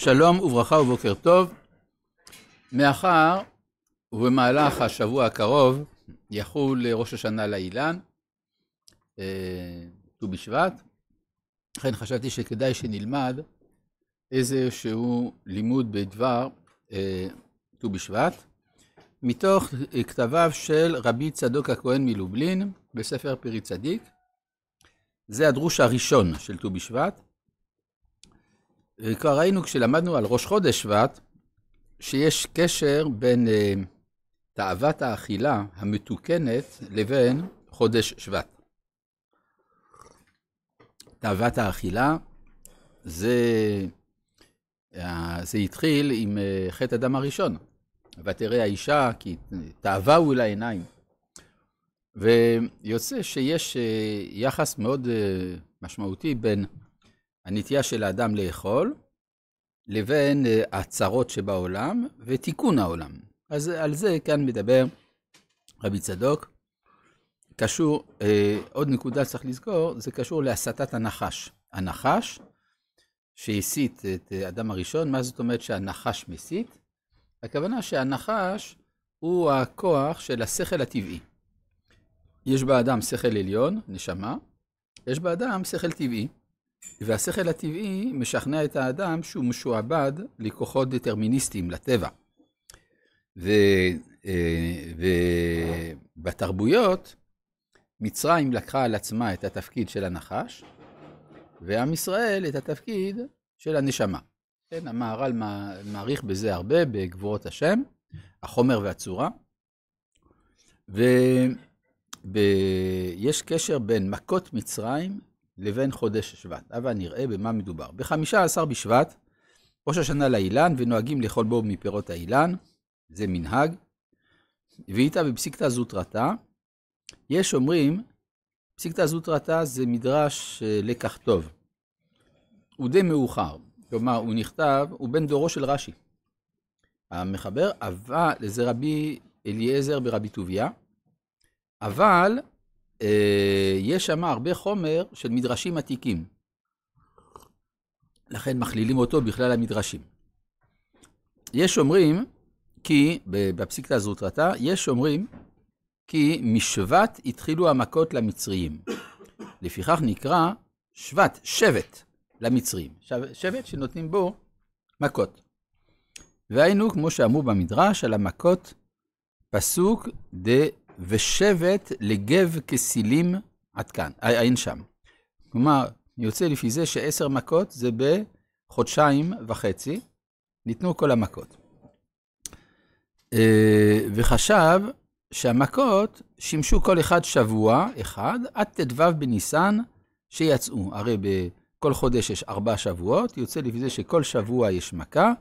שלום וברכה ובוקר טוב. מאחר ובמהלך השבוע הקרוב יחול ראש השנה לאילן, אה, ט"ו אה, בשבט, לכן חשבתי שכדאי שנלמד איזשהו לימוד בדבר אה, ט"ו אה, בשבט, מתוך אה, כתביו של רבי צדוק הכהן מלובלין בספר פרי צדיק. זה הדרוש הראשון של ט"ו בשבט. כבר ראינו כשלמדנו על ראש חודש שבט, שיש קשר בין uh, תאוות האכילה המתוקנת לבין חודש שבט. תאוות האכילה, זה, uh, זה התחיל עם uh, חטא הדם הראשון. ותראה האישה כי תאווה הוא אל העיניים. ויוצא שיש uh, יחס מאוד uh, משמעותי בין הנטייה של האדם לאכול, לבין אה, הצרות שבעולם ותיקון העולם. אז על זה כאן מדבר רבי צדוק. קשור, אה, עוד נקודה צריך לזכור, זה קשור להסתת הנחש. הנחש שהסית את אה, אדם הראשון, מה זאת אומרת שהנחש מסית? הכוונה שהנחש הוא הכוח של השכל הטבעי. יש באדם שכל עליון, נשמה, יש באדם שכל טבעי. והשכל הטבעי משכנע את האדם שהוא משועבד לכוחות דטרמיניסטיים, לטבע. אה, ובתרבויות, מצרים לקחה על עצמה את התפקיד של הנחש, ועם ישראל את התפקיד של הנשמה. כן, המהר"ל מעריך בזה הרבה, בגבורות השם, החומר והצורה. ויש קשר בין מכות מצרים לבין חודש שבט. הבה נראה במה מדובר. בחמישה עשר בשבט, ראש השנה לאילן, ונוהגים לאכול בו מפירות האילן, זה מנהג. ואיתה בפסיקתא זוטרתא, יש אומרים, פסיקתא זוטרתא זה מדרש אה, לקח טוב. הוא די מאוחר, כלומר, הוא נכתב, הוא בן דורו של רש"י. המחבר, אבל, זה רבי אליעזר ברבי טוביה, אבל אה, יש שם הרבה חומר של מדרשים עתיקים. לכן מכלילים אותו בכלל המדרשים. יש אומרים כי, בפסיקתא זוטרתא, יש אומרים כי משבט התחילו המכות למצריים. לפיכך נקרא שבט, שבט למצרים. שבט שנותנים בו מכות. והיינו, כמו שאמרו במדרש, על המכות פסוק דה ושבט לגב כסילים עד כאן, אין שם. כלומר, יוצא לפי זה שעשר מכות זה בחודשיים וחצי, ניתנו כל המכות. אה, וחשב שהמכות שימשו כל אחד שבוע אחד, עד ט"ו בניסן שיצאו. הרי בכל חודש יש ארבע שבועות, יוצא לפי זה שכל שבוע יש מכה.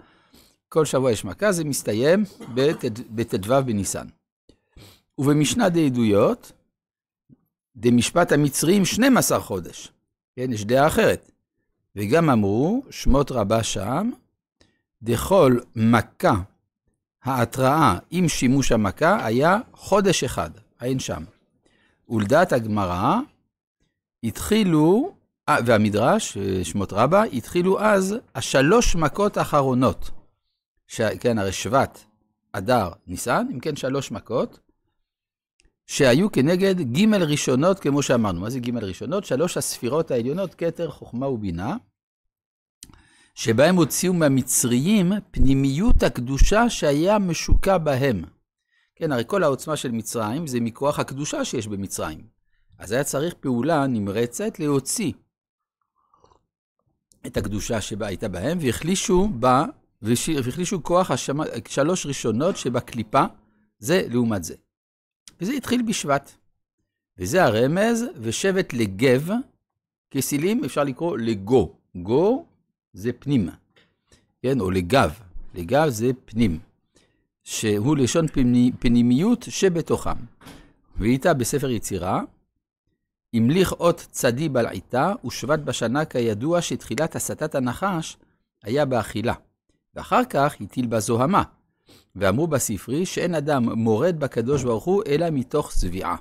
כל שבוע יש מכה, זה מסתיים בט"ו בניסן. ובמשנה דעדויות, דמשפט המצרים 12 חודש. כן, יש דעה אחרת. וגם אמרו, שמות רבה שם, דכל מכה, ההתראה עם שימוש המכה היה חודש אחד, אין שם. ולדעת הגמרא, התחילו, אה, והמדרש, שמות רבה, התחילו אז השלוש מכות האחרונות. ש... כן, הרי שבט, אדר, ניסן, אם כן שלוש מכות, שהיו כנגד ג' ראשונות, כמו שאמרנו. מה זה ג' ראשונות? שלוש הספירות העליונות, כתר, חוכמה ובינה, שבהם הוציאו מהמצריים פנימיות הקדושה שהיה משוקע בהם. כן, הרי כל העוצמה של מצרים זה מכוח הקדושה שיש במצרים. אז היה צריך פעולה נמרצת להוציא את הקדושה שהייתה בהם, והחלישו בה, והחלישו כוח השמה, שלוש ראשונות שבקליפה, זה לעומת זה. וזה התחיל בשבט. וזה הרמז, ושבט לגב, כסילים אפשר לקרוא לגו. גו זה פנימה, כן? או לגב. לגב זה פנים, שהוא לשון פנימי, פנימיות שבתוכם. ואיתה בספר יצירה, המליך אות צדי בלעיתה, ושבט בשנה כידוע שתחילת הסתת הנחש היה באכילה, ואחר כך הטיל בה זוהמה, ואמרו בספרי שאין אדם מורד בקדוש ברוך הוא, אלא מתוך צביעה.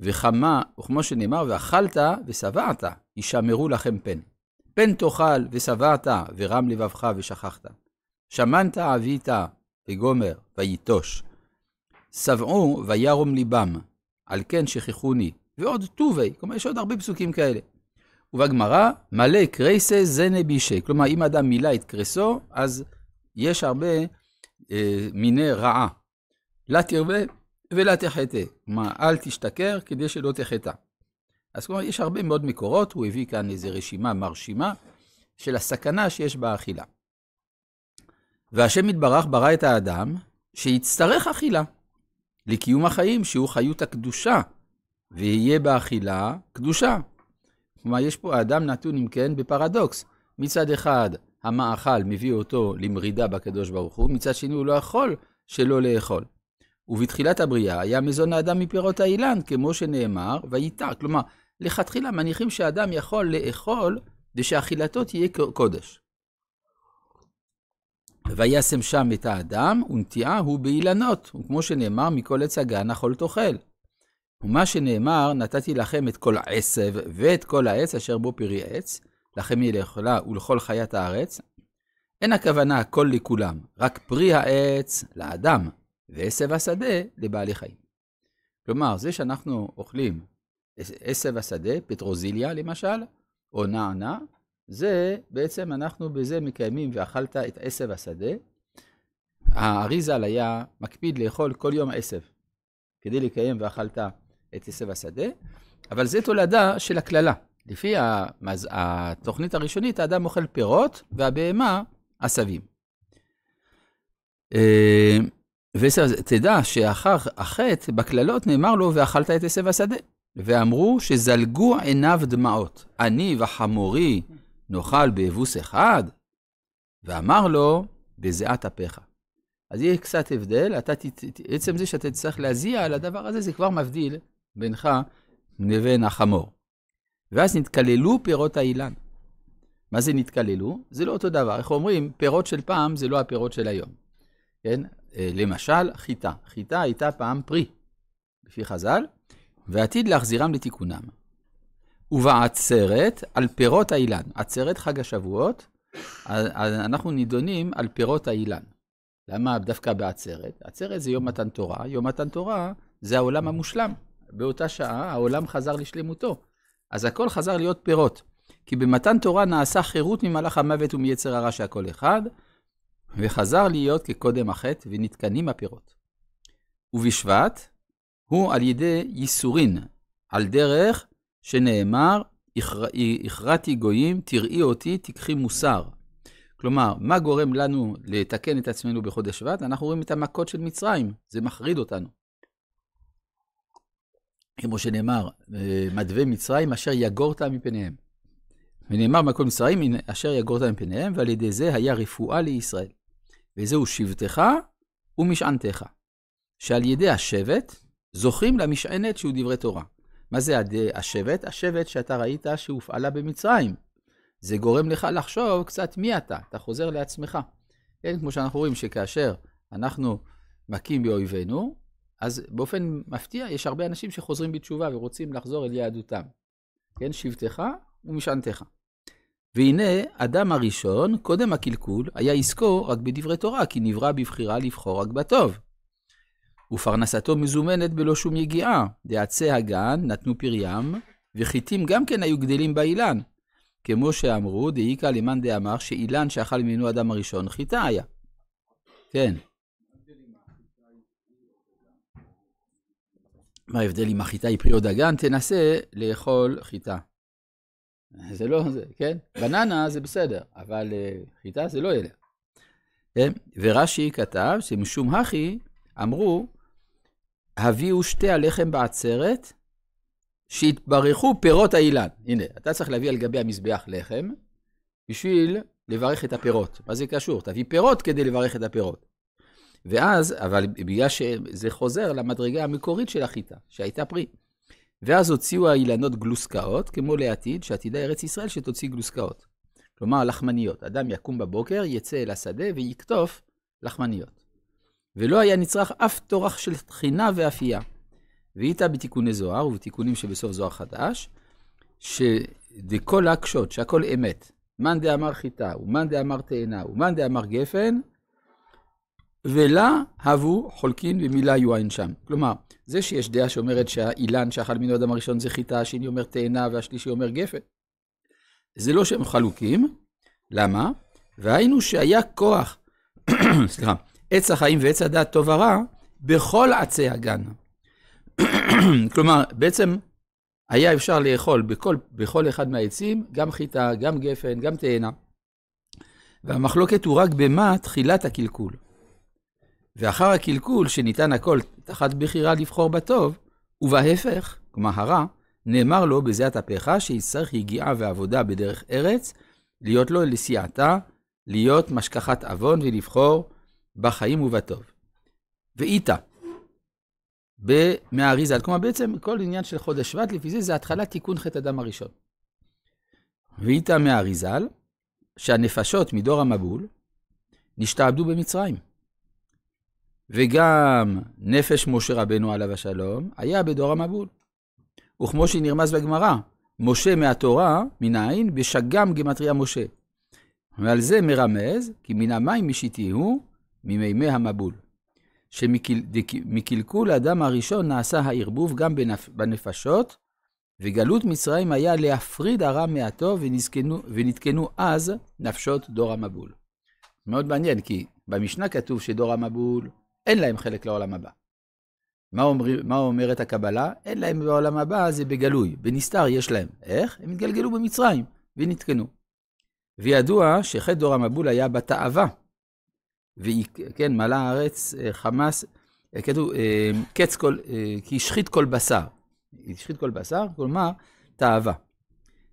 וכמה, וכמו שנאמר, ואכלת ושבעת, ישמרו לכם פן. פן תאכל ושבעת, ורם לבבך ושכחת. שמנת עבית, וגומר, ויטוש. שבעו וירום ליבם, על כן שכחוני, ועוד טובי, כלומר יש עוד הרבה פסוקים כאלה. ובגמרא, מלא קרייסה זה נבישה. כלומר, אם אדם מילא את קרסו, אז יש הרבה מיני רעה. לה תרבה ולה תחטא. כלומר, אל תשתכר כדי שלא תחטא. אז כלומר, יש הרבה מאוד מקורות, הוא הביא כאן איזו רשימה מרשימה של הסכנה שיש באכילה. והשם יתברך ברא את האדם שיצטרך אכילה לקיום החיים, שהוא חיות הקדושה, ויהיה באכילה קדושה. כלומר, יש פה האדם נתון, אם כן, בפרדוקס. מצד אחד, המאכל מביא אותו למרידה בקדוש ברוך הוא, מצד שני הוא לא יכול שלא לאכול. ובתחילת הבריאה היה מזון האדם מפירות האילן, כמו שנאמר, וייתר. כלומר, לכתחילה מניחים שאדם יכול לאכול, ושאכילתו תהיה קודש. וישם שם את האדם, ונטיעה הוא באילנות, וכמו שנאמר, מכל עץ הגן החול תאכל. ומה שנאמר, נתתי לכם את כל העשב ואת כל העץ אשר בו פרי עץ, לכם היא לאכולה ולכל חיית הארץ, אין הכוונה הכל לכולם, רק פרי העץ לאדם, ועשב השדה לבעלי חיים. כלומר, זה שאנחנו אוכלים עשב השדה, פטרוזיליה למשל, או נענע, זה בעצם אנחנו בזה מקיימים ואכלת את עשב השדה. האריזל היה מקפיד לאכול כל יום עשב, כדי לקיים ואכלת את עשב השדה, אבל זה תולדה של הקללה. לפי המז... התוכנית הראשונית, האדם אוכל פירות והבהמה עשבים. אה, ותדע שאחר החטא, בקללות נאמר לו, ואכלת את עשב השדה. ואמרו שזלגו עיניו דמעות, אני וחמורי נאכל באבוס אחד? ואמר לו, בזיעת אפיך. אז יהיה קצת הבדל, אתה, ת, עצם זה שאתה תצטרך להזיע על הדבר הזה, זה כבר מבדיל בינך לבין החמור. ואז נתקללו פירות האילן. מה זה נתקללו? זה לא אותו דבר. איך אומרים, פירות של פעם זה לא הפירות של היום. כן? אה, למשל, חיטה. חיטה הייתה פעם פרי, לפי חז"ל, ועתיד להחזירם לתיקונם. ובעצרת על פירות האילן. עצרת חג השבועות, אה, אה, אנחנו נידונים על פירות האילן. למה דווקא בעצרת? עצרת זה יום מתן תורה, יום מתן תורה זה העולם המושלם. באותה שעה העולם חזר לשלמותו. אז הכל חזר להיות פירות. כי במתן תורה נעשה חירות ממלאך המוות ומיצר הרע שהכל אחד, וחזר להיות כקודם החטא, ונתקנים הפירות. ובשבט, הוא על ידי ייסורין, על דרך שנאמר, הכרעתי גויים, תראי אותי, תיקחי מוסר. כלומר, מה גורם לנו לתקן את עצמנו בחודש שבט? אנחנו רואים את המכות של מצרים, זה מחריד אותנו. כמו שנאמר, אה, מדווה מצרים אשר יגורת מפניהם. ונאמר מקום מצרים אשר יגורת מפניהם, ועל ידי זה היה רפואה לישראל. וזהו שבטך ומשענתך, שעל ידי השבט זוכים למשענת שהוא דברי תורה. מה זה השבט? השבט שאתה ראית שהופעלה במצרים. זה גורם לך לחשוב קצת מי אתה, אתה חוזר לעצמך. כן, כמו שאנחנו רואים שכאשר אנחנו מכים באויבינו, אז באופן מפתיע, יש הרבה אנשים שחוזרים בתשובה ורוצים לחזור אל יהדותם. כן, שבטך ומשענתך. והנה, אדם הראשון, קודם הקלקול, היה עסקו רק בדברי תורה, כי נברא בבחירה לבחור רק בטוב. ופרנסתו מזומנת בלא שום יגיעה. דעצי הגן נתנו פריים, וחיתים גם כן היו גדלים באילן. כמו שאמרו, דאיכא למאן דאמר, שאילן שאכל ממנו אדם הראשון, חיתה היה. כן. מה ההבדל אם החיטה היא פרי או דגן? תנסה לאכול חיטה. זה לא זה, כן? בננה זה בסדר, אבל אה, חיטה זה לא ילך. כן? ורש"י כתב שמשום הכי אמרו, הביאו שתי הלחם בעצרת, שיתברכו פירות האילן. הנה, אתה צריך להביא על גבי המזבח לחם, בשביל לברך את הפירות. מה זה קשור? תביא פירות כדי לברך את הפירות. ואז, אבל בגלל שזה חוזר למדרגה המקורית של החיטה, שהייתה פרי. ואז הוציאו האילנות גלוסקאות, כמו לעתיד, שעתידה ארץ ישראל שתוציא גלוסקאות. כלומר, לחמניות. אדם יקום בבוקר, יצא אל השדה ויקטוף לחמניות. ולא היה נצרך אף טורח של טחינה ואפייה. ואיתה בתיקוני זוהר ובתיקונים שבסוף זוהר חדש, שדכל הקשות, שהכל אמת. מאן דאמר חיטה, ומאן דאמר תאנה, ומאן דאמר גפן, ולה הבו חולקין במילה יואין שם. כלומר, זה שיש דעה שאומרת שהאילן שאכל מן האדם הראשון זה חיטה, השני אומר תאנה והשלישי אומר גפן. זה לא שהם חלוקים, למה? והיינו שהיה כוח, סליחה, עץ החיים ועץ הדעת טוב ורע בכל עצי הגן. כלומר, בעצם היה אפשר לאכול בכל, בכל אחד מהעצים, גם חיטה, גם גפן, גם תאנה. והמחלוקת הוא רק במה תחילת הקלקול. ואחר הקלקול שניתן הכל תחת בחירה לבחור בטוב, ובהפך, כלומר הרע, נאמר לו בזיעת אפיך שיצטרך יגיעה ועבודה בדרך ארץ, להיות לו לסיעתה, להיות משכחת עוון ולבחור בחיים ובטוב. ואיתה, במאריזה, כלומר בעצם כל עניין של חודש שבט, לפי זה זה התחלת תיקון חטא הדם הראשון. ואיתה מאריזל, שהנפשות מדור המבול נשתעבדו במצרים. וגם נפש משה רבנו עליו השלום, היה בדור המבול. וכמו שנרמז בגמרא, משה מהתורה, מנין, בשגם גמטריה משה. ועל זה מרמז, כי מן המים משיתיהו, ממימי המבול. שמקלקול האדם הראשון נעשה הערבוב גם בנפ... בנפשות, וגלות מצרים היה להפריד הרע מהטוב, ונזקנו, ונתקנו אז נפשות דור המבול. מאוד מעניין, כי במשנה כתוב שדור המבול אין להם חלק לעולם הבא. מה, אומר, מה אומרת הקבלה? אין להם בעולם הבא, זה בגלוי, בנסתר יש להם. איך? הם התגלגלו במצרים ונתקנו. וידוע שחטא דור המבול היה בתאווה. והיא, כן, מלאה הארץ אה, חמס, אה, כתוב, אה, קץ כל, כי השחית כל בשר. השחית כל בשר, כלומר, תאווה.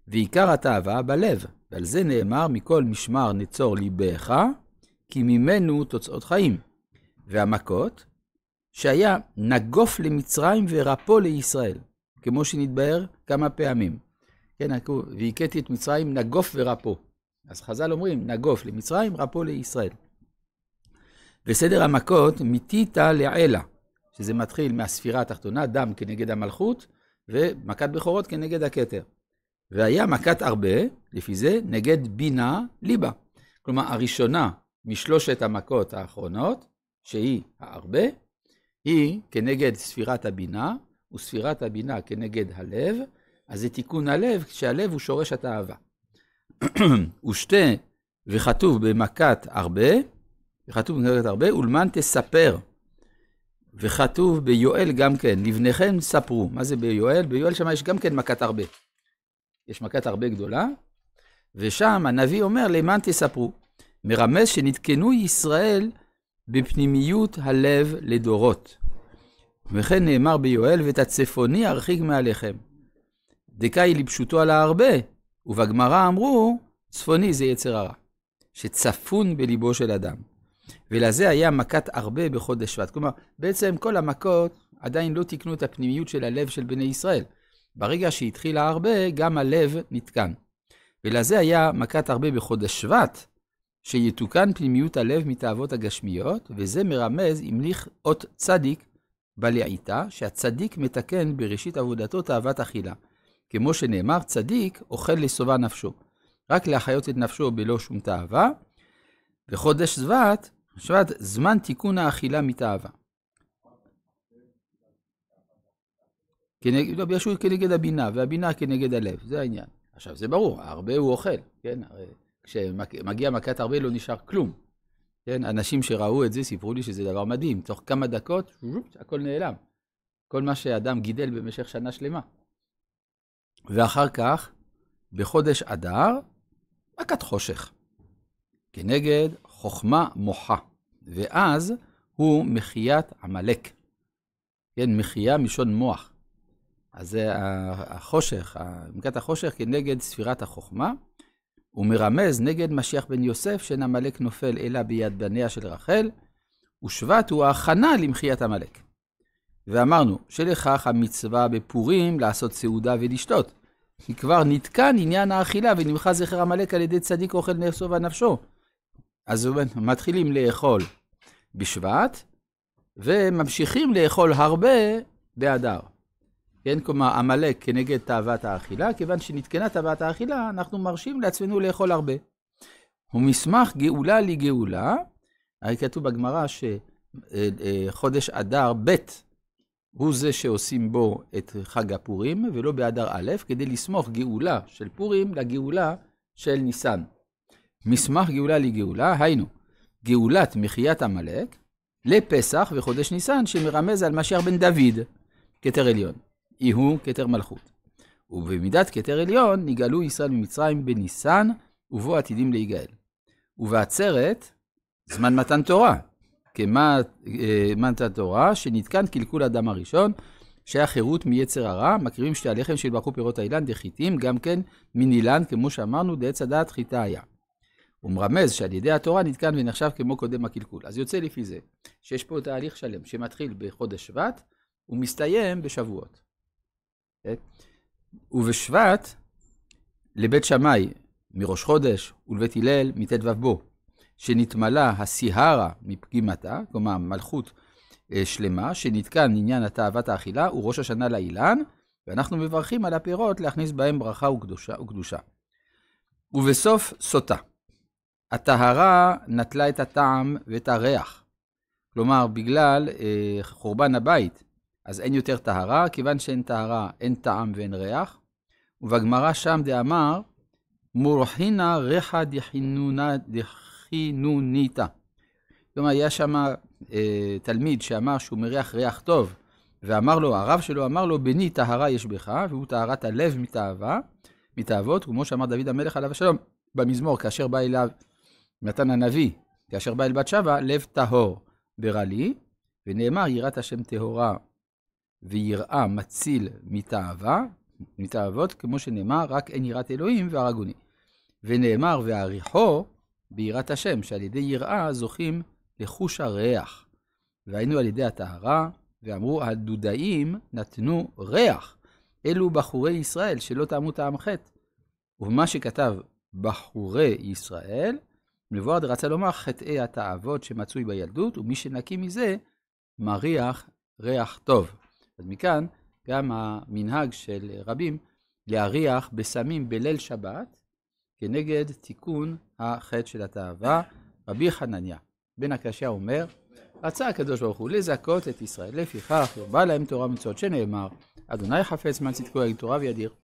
ועיקר התאווה בלב, ועל זה נאמר, מכל משמר נצור ליבך, כי ממנו תוצאות חיים. והמכות, שהיה נגוף למצרים ורפו לישראל, כמו שנתבהר כמה פעמים. כן, והכיתי את מצרים נגוף ורפו. אז חז"ל אומרים, נגוף למצרים, רפו לישראל. וסדר המכות, מתיתא לעילא, שזה מתחיל מהספירה התחתונה, דם כנגד המלכות, ומכת בכורות כנגד הכתר. והיה מכת הרבה, לפי זה, נגד בינה ליבה. כלומר, הראשונה משלושת המכות האחרונות, שהיא הארבה, היא כנגד ספירת הבינה, וספירת הבינה כנגד הלב, אז זה תיקון הלב, כשהלב הוא שורש התאווה. ושתה וכתוב במכת הרבה, וכתוב במכת הרבה, ולמן תספר. וכתוב ביואל גם כן, לבניכם ספרו. מה זה ביואל? ביואל שם יש גם כן מכת הרבה. יש מכת הרבה גדולה, ושם הנביא אומר, למען תספרו. מרמז שנתקנו ישראל בפנימיות הלב לדורות. וכן נאמר ביואל, ואת הצפוני ארחיק מעליכם. דקאי לפשוטו על ההרבה, ובגמרא אמרו, צפוני זה יצר הרע, שצפון בליבו של אדם. ולזה היה מכת הרבה בחודש שבט. כלומר, בעצם כל המכות עדיין לא תיקנו את הפנימיות של הלב של בני ישראל. ברגע שהתחילה ההרבה, גם הלב נתקן. ולזה היה מכת הרבה בחודש שבט, שיתוקן פנימיות הלב מתאוות הגשמיות, וזה מרמז המליך אות צדיק בלעיטה, שהצדיק מתקן בראשית עבודתו תאוות אכילה. כמו שנאמר, צדיק אוכל לשובע נפשו. רק להחיות את נפשו בלא שום תאווה. וחודש שבט, שבת, זמן תיקון האכילה מתאווה. כנגד, לא, ישו כנגד הבינה, והבינה כנגד הלב, זה העניין. עכשיו, זה ברור, הרבה הוא אוכל, כן? הרי כשמגיע מכת ארבל לא נשאר כלום. כן, אנשים שראו את זה סיפרו לי שזה דבר מדהים, תוך כמה דקות הכל נעלם. כל מה שאדם גידל במשך שנה שלמה. ואחר כך, בחודש אדר, מכת חושך. כנגד חוכמה מוחה, ואז הוא מחיית עמלק. כן, מחייה משון מוח. אז זה החושך, מכת החושך כנגד ספירת החוכמה, הוא מרמז נגד משיח בן יוסף, שאין עמלק נופל אלא ביד בניה של רחל, ושבט הוא ההכנה למחיית עמלק. ואמרנו שלכך המצווה בפורים לעשות סעודה ולשתות, כי כבר נתקן עניין האכילה ונמחה זכר עמלק על ידי צדיק אוכל נפשו ונפשו. אז מתחילים לאכול בשבט, וממשיכים לאכול הרבה באדר. כן, כלומר, עמלק כנגד תאוות האכילה, כיוון שנתקנה תאוות האכילה, אנחנו מרשים לעצמנו לאכול הרבה. ומסמך גאולה לגאולה, הרי כתוב בגמרא שחודש אדר ב' הוא זה שעושים בו את חג הפורים, ולא באדר א', כדי לסמוך גאולה של פורים לגאולה של ניסן. מסמך גאולה לגאולה, היינו, גאולת מחיית עמלק לפסח וחודש ניסן, שמרמז על משיח בן דוד כתר עליון. אי הוא כתר מלכות. ובמידת כתר עליון נגאלו ישראל ממצרים בניסן, ובו עתידים להיגאל. ובעצרת, זמן מתן תורה, כמתן אה, תורה, שנתקן קלקול הדם הראשון, שהיה חירות מיצר הרע, מקריבים שתי הלחם שנלבחו פירות האילן דחיתים, גם כן מנילן, כמו שאמרנו, דעץ הדעת חיטה היה. הוא מרמז שעל ידי התורה נתקן ונחשב כמו קודם הקלקול. אז יוצא לפי זה, שיש פה תהליך שלם שמתחיל בחודש שבט ומסתיים בשבועות. Okay. כן? ובשבט, לבית שמאי, מראש חודש, ולבית הלל, מט"ו בו, שנתמלה הסיהרה מפגימתה, כלומר מלכות אה, שלמה, שנתקן עניין התאוות האכילה, הוא ראש השנה לאילן, ואנחנו מברכים על הפירות להכניס בהם ברכה וקדושה. וקדושה. ובסוף סוטה. הטהרה נטלה את הטעם ואת הריח. כלומר, בגלל אה, חורבן הבית, אז אין יותר טהרה, כיוון שאין טהרה, אין טעם ואין ריח. ובגמרא שם דאמר, מורחינא ריחא דחינוניתא. כלומר, היה שם אה, תלמיד שאמר שהוא מריח ריח טוב, ואמר לו, הרב שלו אמר לו, בני טהרה יש בך, והוא טהרת הלב מתאווה, מתאוות, כמו שאמר דוד המלך עליו השלום, במזמור, כאשר בא אליו נתן הנביא, כאשר בא אל בת שבע, לב טהור ברע לי, ונאמר, יראת השם טהורה ויראה מציל מתאווה, מתאוות, כמו שנאמר, רק אין יראת אלוהים והרגוני. ונאמר, ועריכו ביראת השם, שעל ידי יראה זוכים לחוש הריח. והיינו על ידי הטהרה, ואמרו, הדודאים נתנו ריח. אלו בחורי ישראל שלא טעמו טעם חטא. ומה שכתב בחורי ישראל, מבוארד רצה לומר חטאי התאוות שמצוי בילדות, ומי שנקי מזה, מריח ריח טוב. אז מכאן גם המנהג של רבים להריח בסמים בליל שבת כנגד תיקון החטא של התאווה. רבי חנניה בן הקשיא אומר, רצה הקדוש ברוך הוא לזכות את ישראל, לפיכך הרבה לא להם תורה מצוות שנאמר, אדוני חפץ מה צדקו יגיד תורה וידיר.